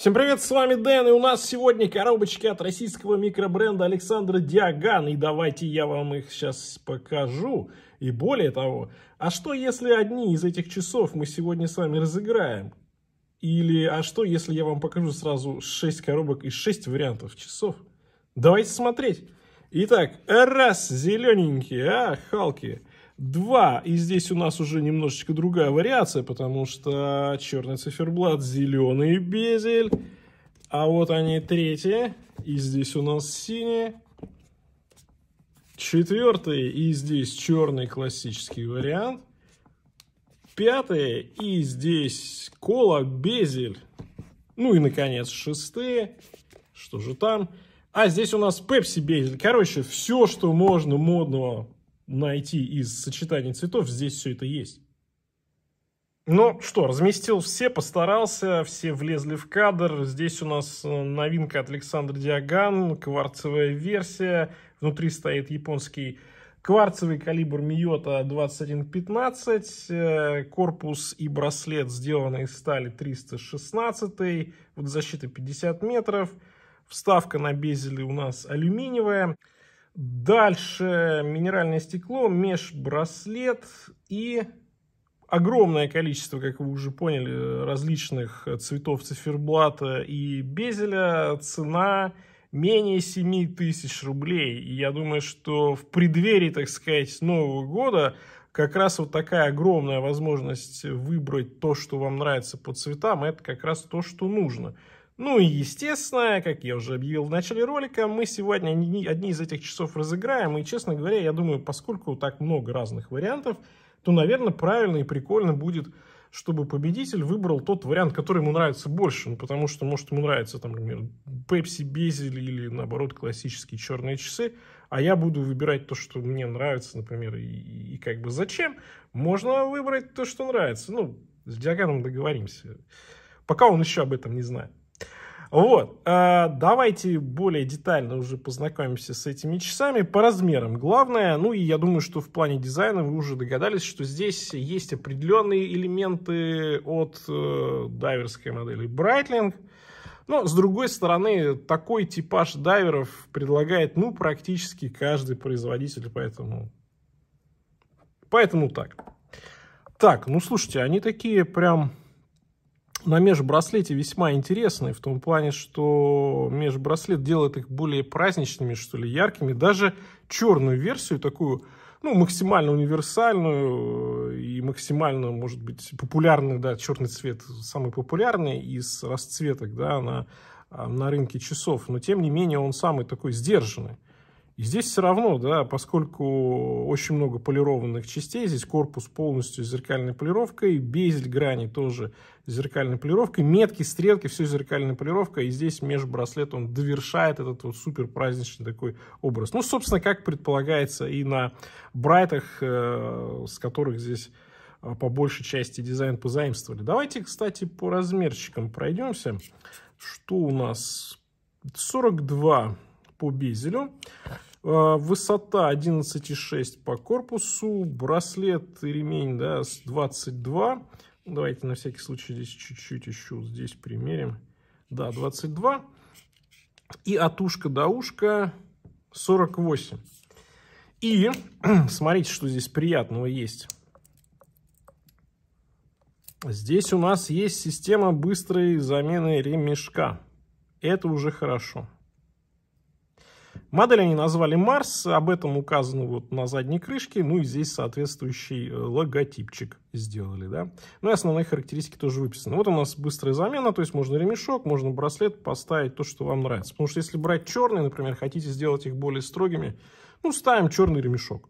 Всем привет, с вами Дэн, и у нас сегодня коробочки от российского микробренда Александра Диаган, и давайте я вам их сейчас покажу. И более того, а что если одни из этих часов мы сегодня с вами разыграем? Или а что если я вам покажу сразу 6 коробок и 6 вариантов часов? Давайте смотреть. Итак, раз, зелененькие, а, халки два И здесь у нас уже немножечко другая вариация, потому что черный циферблат, зеленый безель. А вот они третьи. И здесь у нас синие, Четвертый. И здесь черный классический вариант. пятые И здесь кола, безель. Ну и, наконец, шестые. Что же там? А здесь у нас пепси безель. Короче, все, что можно модного найти из сочетаний цветов, здесь все это есть. Ну что, разместил все, постарался, все влезли в кадр. Здесь у нас э, новинка от Александра Диаган, кварцевая версия. Внутри стоит японский кварцевый калибр Миота 2115. Э, корпус и браслет сделаны из стали 316, вот защита 50 метров. Вставка на безеле у нас алюминиевая. Дальше минеральное стекло, межбраслет и огромное количество, как вы уже поняли, различных цветов циферблата и безеля. Цена менее 7 тысяч рублей. И я думаю, что в преддверии, так сказать, Нового года как раз вот такая огромная возможность выбрать то, что вам нравится по цветам, это как раз то, что нужно. Ну и естественно, как я уже объявил в начале ролика, мы сегодня одни из этих часов разыграем. И, честно говоря, я думаю, поскольку так много разных вариантов, то, наверное, правильно и прикольно будет чтобы победитель выбрал тот вариант, который ему нравится больше. Ну, потому что, может, ему нравится, там, например, Pepsi Безель или, наоборот, классические черные часы, а я буду выбирать то, что мне нравится, например, и, и, и как бы зачем. Можно выбрать то, что нравится. Ну, с Диаганом договоримся. Пока он еще об этом не знает. Вот, э, давайте более детально уже познакомимся с этими часами по размерам. Главное, ну и я думаю, что в плане дизайна вы уже догадались, что здесь есть определенные элементы от э, дайверской модели Breitling. Но, с другой стороны, такой типаж дайверов предлагает, ну, практически каждый производитель, поэтому... Поэтому так. Так, ну, слушайте, они такие прям на межбраслете весьма интересные, в том плане, что межбраслет делает их более праздничными, что ли, яркими. Даже черную версию, такую, ну, максимально универсальную э, и максимально, может быть, популярную, да, черный цвет самый популярный из расцветок, да, на, э, на рынке часов. Но, тем не менее, он самый такой сдержанный. И здесь все равно, да, поскольку очень много полированных частей, здесь корпус полностью с зеркальной полировкой, безель грани тоже с зеркальной полировкой, метки, стрелки, все зеркальная полировка, и здесь межбраслет он довершает этот вот супер праздничный такой образ. Ну, собственно, как предполагается и на брайтах, э, с которых здесь э, по большей части дизайн позаимствовали. Давайте, кстати, по размерчикам пройдемся. Что у нас? 42 по безелю. А, высота 11,6 по корпусу, браслет и ремень да, с 22. Ну, давайте на всякий случай здесь чуть-чуть еще здесь примерим. Да, 22. И от ушка до ушка 48. И смотрите, что здесь приятного есть. Здесь у нас есть система быстрой замены ремешка. Это уже хорошо. Модель они назвали Марс, об этом указано вот на задней крышке, ну и здесь соответствующий э, логотипчик сделали, да. Ну и основные характеристики тоже выписаны. Вот у нас быстрая замена, то есть можно ремешок, можно браслет поставить, то, что вам нравится. Потому что если брать черный, например, хотите сделать их более строгими, ну ставим черный ремешок.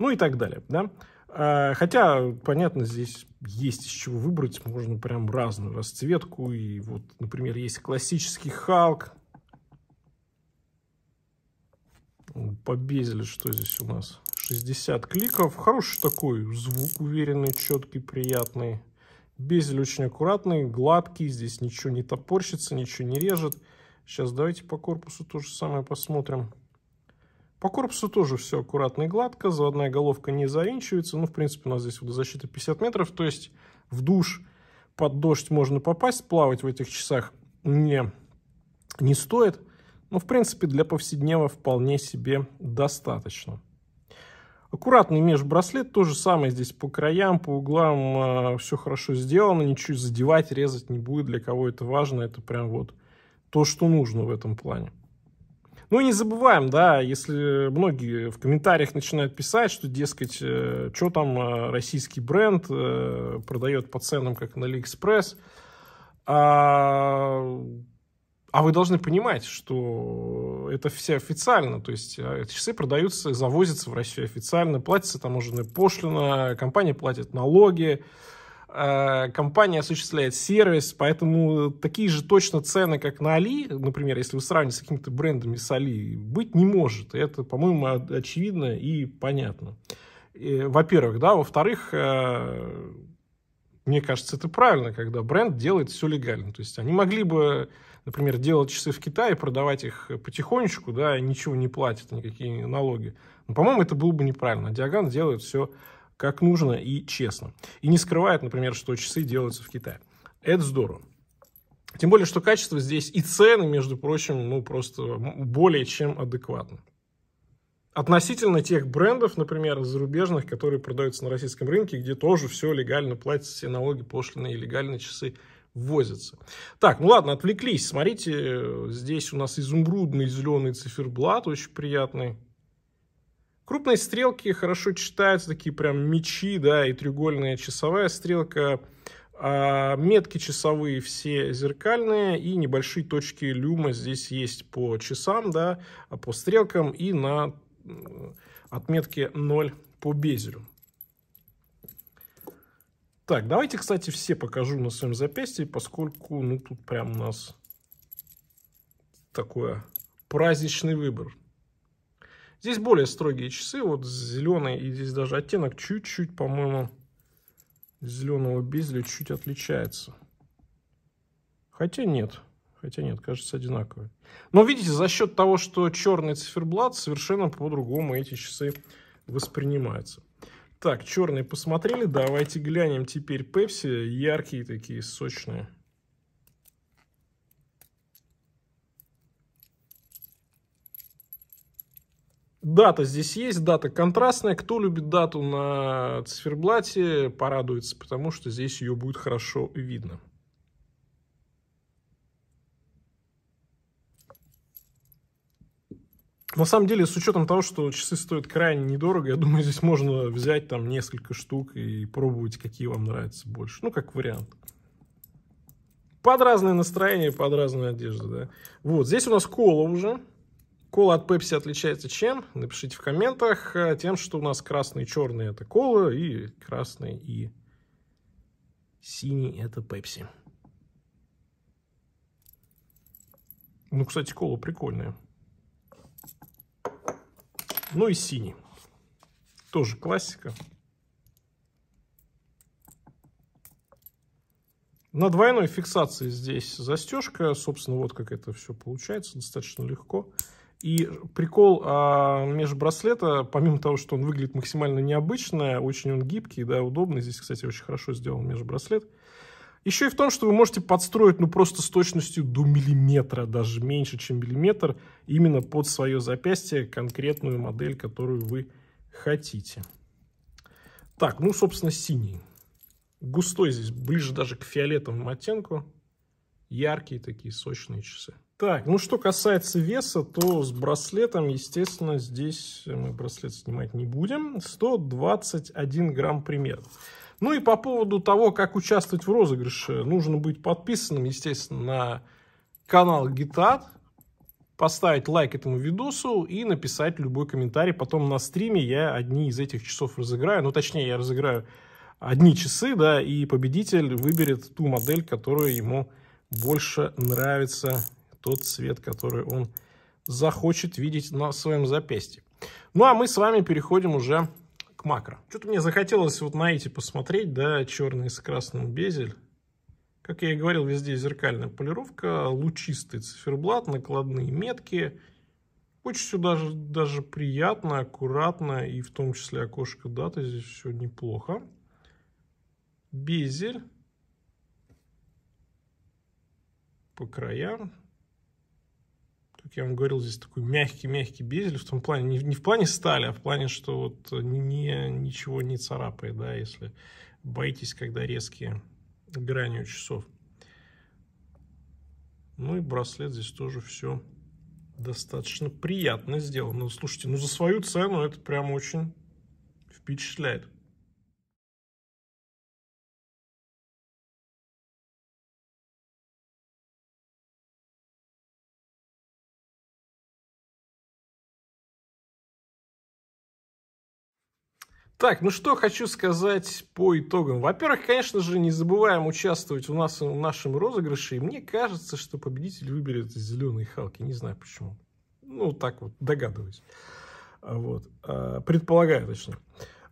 Ну и так далее, да. А, хотя, понятно, здесь есть из чего выбрать, можно прям разную расцветку. И вот, например, есть классический Халк, побезили, что здесь у нас. 60 кликов. Хороший такой звук, уверенный, четкий, приятный. Безель очень аккуратный, гладкий. Здесь ничего не топорщится, ничего не режет. Сейчас давайте по корпусу то же самое посмотрим. По корпусу тоже все аккуратно и гладко. Заводная головка не завинчивается. Ну, в принципе, у нас здесь водозащита 50 метров. То есть в душ под дождь можно попасть. Плавать в этих часах не, не стоит. Ну, в принципе, для повседнева вполне себе достаточно. Аккуратный межбраслет, то же самое здесь по краям, по углам э, а, все хорошо сделано, ничего задевать, резать не будет, для кого это важно, это прям вот то, что нужно в этом плане. Ну и не забываем, да, если многие в комментариях начинают писать, что, дескать, э, что там э, российский бренд э, продает по ценам, как на Алиэкспресс, а а вы должны понимать, что это все официально, то есть а, эти часы продаются, завозятся в Россию официально, платится таможенная пошлина, компания платит налоги, а, компания осуществляет сервис, поэтому такие же точно цены, как на Али, например, если вы сравните с какими-то брендами с Али, быть не может. это, по-моему, очевидно и понятно. Во-первых, да, во-вторых, а, мне кажется, это правильно, когда бренд делает все легально. То есть они могли бы например, делать часы в Китае, продавать их потихонечку, да, и ничего не платят, никакие налоги. Но, ну, по-моему, это было бы неправильно. Диаган делает все как нужно и честно. И не скрывает, например, что часы делаются в Китае. Это здорово. Тем более, что качество здесь и цены, между прочим, ну просто более чем адекватно. Относительно тех брендов, например, зарубежных, которые продаются на российском рынке, где тоже все легально, платятся все налоги, пошлины и легальные часы – возятся. Так, ну ладно, отвлеклись. Смотрите, э, здесь у нас изумрудный зеленый циферблат, очень приятный. Крупные стрелки хорошо читаются, такие прям мечи, да, и треугольная часовая стрелка. А метки часовые все зеркальные, и небольшие точки люма здесь есть по часам, да, а по стрелкам и на отметке 0 по безелю. Так, давайте, кстати, все покажу на своем запястье, поскольку, ну, тут прям у нас такое праздничный выбор. Здесь более строгие часы, вот зеленый, и здесь даже оттенок чуть-чуть, по-моему, зеленого безеля чуть отличается. Хотя нет, хотя нет, кажется одинаковые. Но видите, за счет того, что черный циферблат, совершенно по-другому эти часы воспринимаются. Так, черный посмотрели. Давайте глянем теперь пепси. Яркие такие, сочные. Дата здесь есть, дата контрастная. Кто любит дату на циферблате, порадуется, потому что здесь ее будет хорошо видно. На самом деле, с учетом того, что часы стоят крайне недорого, я думаю, здесь можно взять там несколько штук и пробовать, какие вам нравятся больше. Ну, как вариант. Под разное настроение, под разную одежду, да. Вот, здесь у нас кола уже. Кола от Пепси отличается чем? Напишите в комментах. Э, тем, что у нас красный и черный это кола, и красный и синий это Пепси. Ну, кстати, кола прикольная. Ну и синий. Тоже классика. На двойной фиксации здесь застежка. Собственно, вот как это все получается. Достаточно легко. И прикол а, межбраслета, помимо того, что он выглядит максимально необычно, очень он гибкий, да, удобный. Здесь, кстати, очень хорошо сделан межбраслет. Еще и в том, что вы можете подстроить, ну, просто с точностью до миллиметра, даже меньше, чем миллиметр, именно под свое запястье конкретную модель, которую вы хотите. Так, ну, собственно, синий. Густой здесь, ближе даже к фиолетовому оттенку. Яркие такие, сочные часы. Так, ну что касается веса, то с браслетом, естественно, здесь мы браслет снимать не будем. 121 грамм примерно. Ну и по поводу того, как участвовать в розыгрыше, нужно быть подписанным, естественно, на канал Гитат, поставить лайк этому видосу и написать любой комментарий. Потом на стриме я одни из этих часов разыграю, ну точнее я разыграю одни часы, да, и победитель выберет ту модель, которая ему больше нравится, тот цвет, который он захочет видеть на своем запястье. Ну а мы с вами переходим уже макро. Что-то мне захотелось вот на эти посмотреть, да, черный с красным безель. Как я и говорил, везде зеркальная полировка, лучистый циферблат, накладные метки. Очень все даже, даже приятно, аккуратно, и в том числе окошко даты здесь все неплохо. Безель по краям как я вам говорил, здесь такой мягкий-мягкий безель в том плане, не, не в плане стали, а в плане, что вот не, ничего не царапает, да, если боитесь, когда резкие грани у часов. Ну и браслет здесь тоже все достаточно приятно сделано. Ну, слушайте, ну за свою цену это прям очень впечатляет. Так, ну что хочу сказать по итогам. Во-первых, конечно же, не забываем участвовать у нас, в нашем розыгрыше. И мне кажется, что победитель выберет зеленые халки. Не знаю почему. Ну, так вот, догадываюсь. А, вот. А, предполагаю, точнее.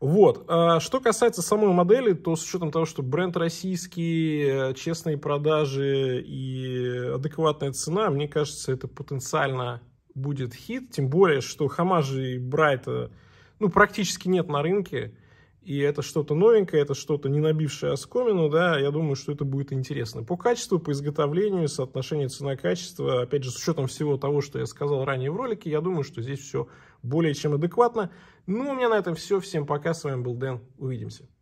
Вот. А, что касается самой модели, то с учетом того, что бренд российский, э, честные продажи и адекватная цена, мне кажется, это потенциально будет хит. Тем более, что Хамажи и Брайта ну, практически нет на рынке. И это что-то новенькое, это что-то не набившее оскомину, да, я думаю, что это будет интересно. По качеству, по изготовлению, соотношению цена-качество, опять же, с учетом всего того, что я сказал ранее в ролике, я думаю, что здесь все более чем адекватно. Ну, у меня на этом все. Всем пока, с вами был Дэн, увидимся.